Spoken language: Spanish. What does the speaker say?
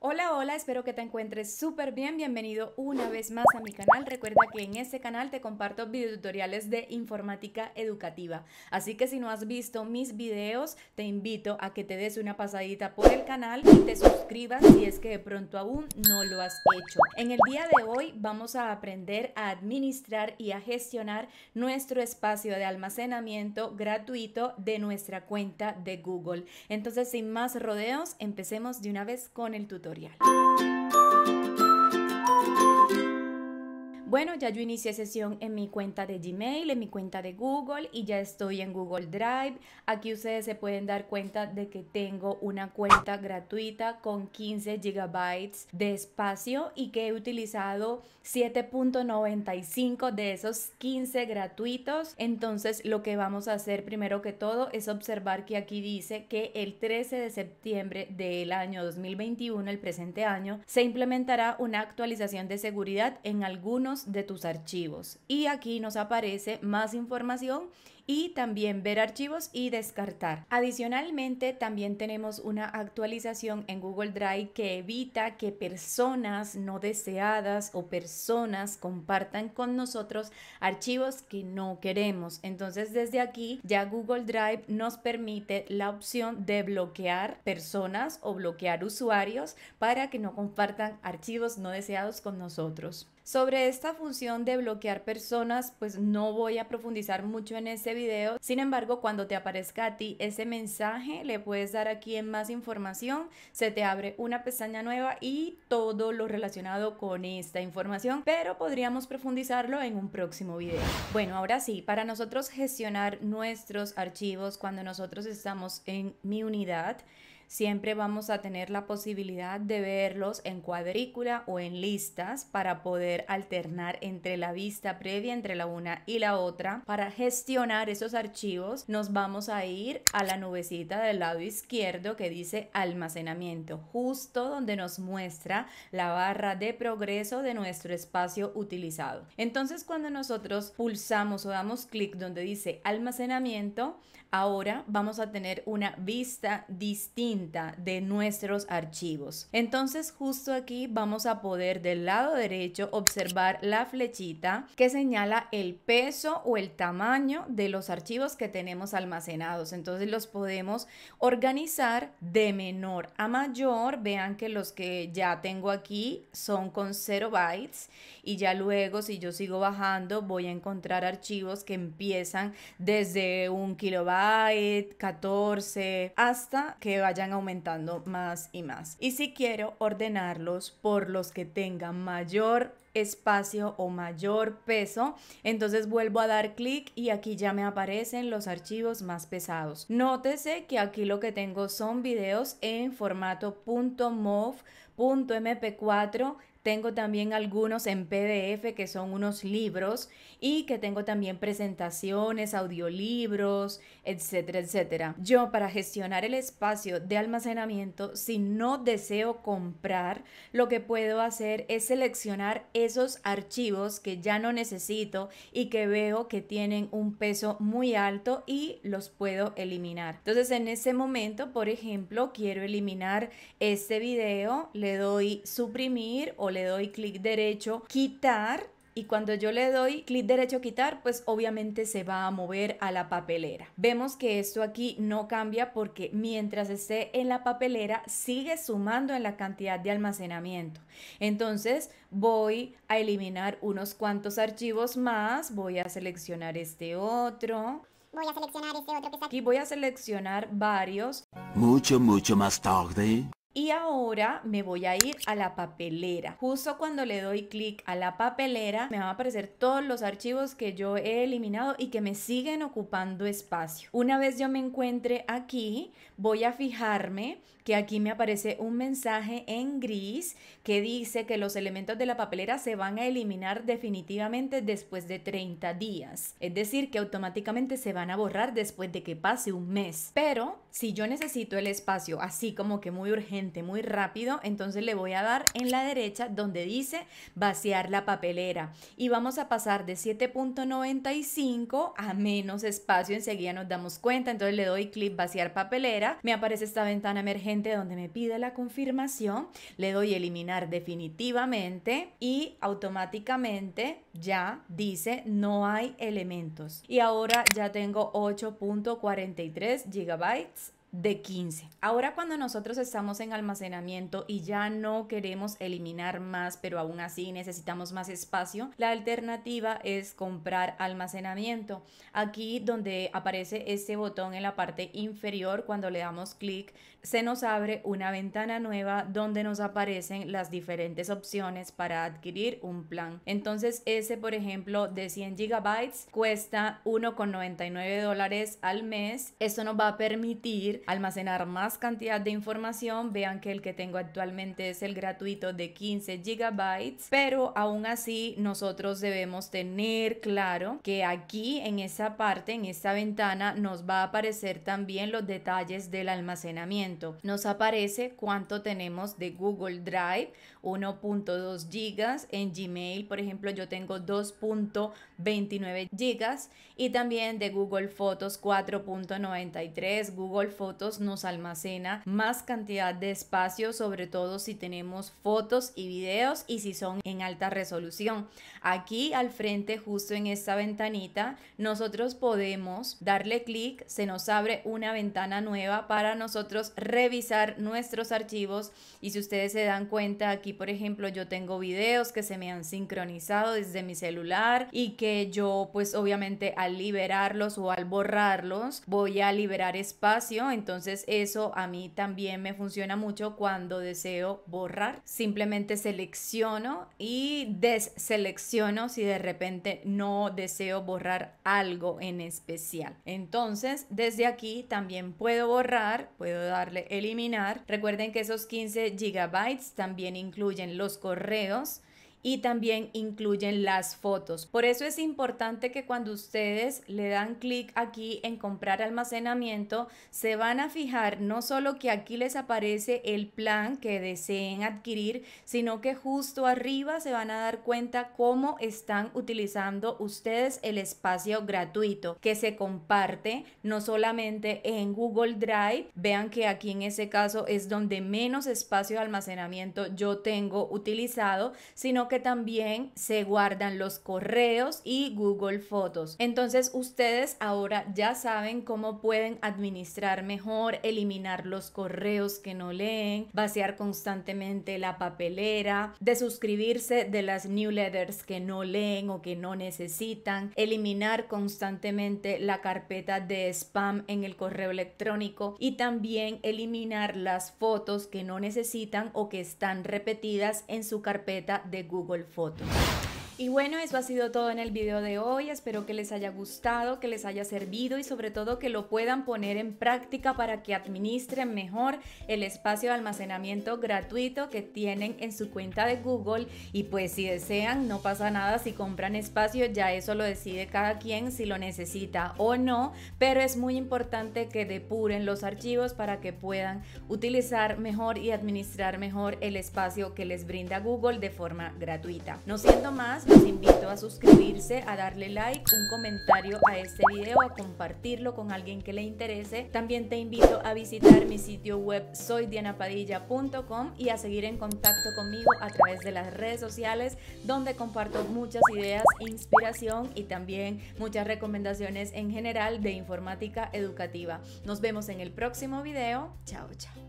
Hola, hola, espero que te encuentres súper bien. Bienvenido una vez más a mi canal. Recuerda que en este canal te comparto videotutoriales de informática educativa. Así que si no has visto mis videos, te invito a que te des una pasadita por el canal y te suscribas si es que de pronto aún no lo has hecho. En el día de hoy vamos a aprender a administrar y a gestionar nuestro espacio de almacenamiento gratuito de nuestra cuenta de Google. Entonces, sin más rodeos, empecemos de una vez con el tutorial editorial. Bueno, ya yo inicié sesión en mi cuenta de Gmail, en mi cuenta de Google y ya estoy en Google Drive. Aquí ustedes se pueden dar cuenta de que tengo una cuenta gratuita con 15 GB de espacio y que he utilizado 7.95 de esos 15 gratuitos. Entonces lo que vamos a hacer primero que todo es observar que aquí dice que el 13 de septiembre del año 2021, el presente año, se implementará una actualización de seguridad en algunos de tus archivos y aquí nos aparece más información y también ver archivos y descartar. Adicionalmente, también tenemos una actualización en Google Drive que evita que personas no deseadas o personas compartan con nosotros archivos que no queremos. Entonces, desde aquí ya Google Drive nos permite la opción de bloquear personas o bloquear usuarios para que no compartan archivos no deseados con nosotros. Sobre esta función de bloquear personas, pues no voy a profundizar mucho en ese video. Sin embargo, cuando te aparezca a ti ese mensaje, le puedes dar aquí en más información, se te abre una pestaña nueva y todo lo relacionado con esta información, pero podríamos profundizarlo en un próximo video. Bueno, ahora sí, para nosotros gestionar nuestros archivos cuando nosotros estamos en mi unidad, siempre vamos a tener la posibilidad de verlos en cuadrícula o en listas para poder alternar entre la vista previa entre la una y la otra. Para gestionar esos archivos nos vamos a ir a la nubecita del lado izquierdo que dice almacenamiento, justo donde nos muestra la barra de progreso de nuestro espacio utilizado. Entonces cuando nosotros pulsamos o damos clic donde dice almacenamiento, ahora vamos a tener una vista distinta de nuestros archivos. Entonces justo aquí vamos a poder del lado derecho observar la flechita que señala el peso o el tamaño de los archivos que tenemos almacenados. Entonces los podemos organizar de menor a mayor. Vean que los que ya tengo aquí son con 0 bytes y ya luego si yo sigo bajando voy a encontrar archivos que empiezan desde un kilobyte, 14 hasta que vayan aumentando más y más. Y si quiero ordenarlos por los que tengan mayor espacio o mayor peso. Entonces vuelvo a dar clic y aquí ya me aparecen los archivos más pesados. Nótese que aquí lo que tengo son videos en formato .mov, .mp4, tengo también algunos en PDF que son unos libros y que tengo también presentaciones, audiolibros, etcétera, etcétera. Yo para gestionar el espacio de almacenamiento, si no deseo comprar, lo que puedo hacer es seleccionar esos archivos que ya no necesito y que veo que tienen un peso muy alto y los puedo eliminar. Entonces en ese momento, por ejemplo, quiero eliminar este video, le doy suprimir o le doy clic derecho, quitar y cuando yo le doy clic derecho a quitar, pues obviamente se va a mover a la papelera. Vemos que esto aquí no cambia porque mientras esté en la papelera sigue sumando en la cantidad de almacenamiento. Entonces voy a eliminar unos cuantos archivos más, voy a seleccionar este otro. Voy a seleccionar este otro que voy a seleccionar varios. Mucho, mucho más tarde. Y ahora me voy a ir a la papelera. Justo cuando le doy clic a la papelera, me van a aparecer todos los archivos que yo he eliminado y que me siguen ocupando espacio. Una vez yo me encuentre aquí, voy a fijarme que aquí me aparece un mensaje en gris que dice que los elementos de la papelera se van a eliminar definitivamente después de 30 días. Es decir, que automáticamente se van a borrar después de que pase un mes. Pero si yo necesito el espacio así como que muy urgente, muy rápido, entonces le voy a dar en la derecha donde dice vaciar la papelera y vamos a pasar de 7.95 a menos espacio, enseguida nos damos cuenta, entonces le doy clic vaciar papelera, me aparece esta ventana emergente donde me pide la confirmación, le doy eliminar definitivamente y automáticamente ya dice no hay elementos y ahora ya tengo 8.43 gigabytes de 15. Ahora cuando nosotros estamos en almacenamiento y ya no queremos eliminar más, pero aún así necesitamos más espacio, la alternativa es comprar almacenamiento. Aquí donde aparece este botón en la parte inferior, cuando le damos clic, se nos abre una ventana nueva donde nos aparecen las diferentes opciones para adquirir un plan. Entonces ese, por ejemplo, de 100 gigabytes cuesta 1,99 dólares al mes. Esto nos va a permitir almacenar más cantidad de información. Vean que el que tengo actualmente es el gratuito de 15 gigabytes, pero aún así nosotros debemos tener claro que aquí en esa parte, en esta ventana, nos va a aparecer también los detalles del almacenamiento. Nos aparece cuánto tenemos de Google Drive, 1.2 gigas. En Gmail, por ejemplo, yo tengo 2.29 gigas y también de Google Fotos 4.93, Google Photos nos almacena más cantidad de espacio, sobre todo si tenemos fotos y videos y si son en alta resolución. Aquí al frente, justo en esta ventanita, nosotros podemos darle clic, se nos abre una ventana nueva para nosotros revisar nuestros archivos y si ustedes se dan cuenta, aquí por ejemplo yo tengo videos que se me han sincronizado desde mi celular y que yo pues obviamente al liberarlos o al borrarlos voy a liberar espacio entonces eso a mí también me funciona mucho cuando deseo borrar. Simplemente selecciono y deselecciono si de repente no deseo borrar algo en especial. Entonces desde aquí también puedo borrar, puedo darle eliminar. Recuerden que esos 15 gigabytes también incluyen los correos y también incluyen las fotos. Por eso es importante que cuando ustedes le dan clic aquí en comprar almacenamiento, se van a fijar no solo que aquí les aparece el plan que deseen adquirir, sino que justo arriba se van a dar cuenta cómo están utilizando ustedes el espacio gratuito que se comparte no solamente en Google Drive, vean que aquí en ese caso es donde menos espacio de almacenamiento yo tengo utilizado, sino que también se guardan los correos y Google Fotos. Entonces ustedes ahora ya saben cómo pueden administrar mejor, eliminar los correos que no leen, vaciar constantemente la papelera, de suscribirse de las newsletters que no leen o que no necesitan, eliminar constantemente la carpeta de spam en el correo electrónico y también eliminar las fotos que no necesitan o que están repetidas en su carpeta de Google Google Fotos. Y bueno, eso ha sido todo en el video de hoy. Espero que les haya gustado, que les haya servido y sobre todo que lo puedan poner en práctica para que administren mejor el espacio de almacenamiento gratuito que tienen en su cuenta de Google. Y pues si desean, no pasa nada si compran espacio, ya eso lo decide cada quien si lo necesita o no. Pero es muy importante que depuren los archivos para que puedan utilizar mejor y administrar mejor el espacio que les brinda Google de forma gratuita. No siendo más, les invito a suscribirse, a darle like, un comentario a este video, a compartirlo con alguien que le interese. También te invito a visitar mi sitio web soydianapadilla.com y a seguir en contacto conmigo a través de las redes sociales donde comparto muchas ideas, inspiración y también muchas recomendaciones en general de informática educativa. Nos vemos en el próximo video. Chao, chao.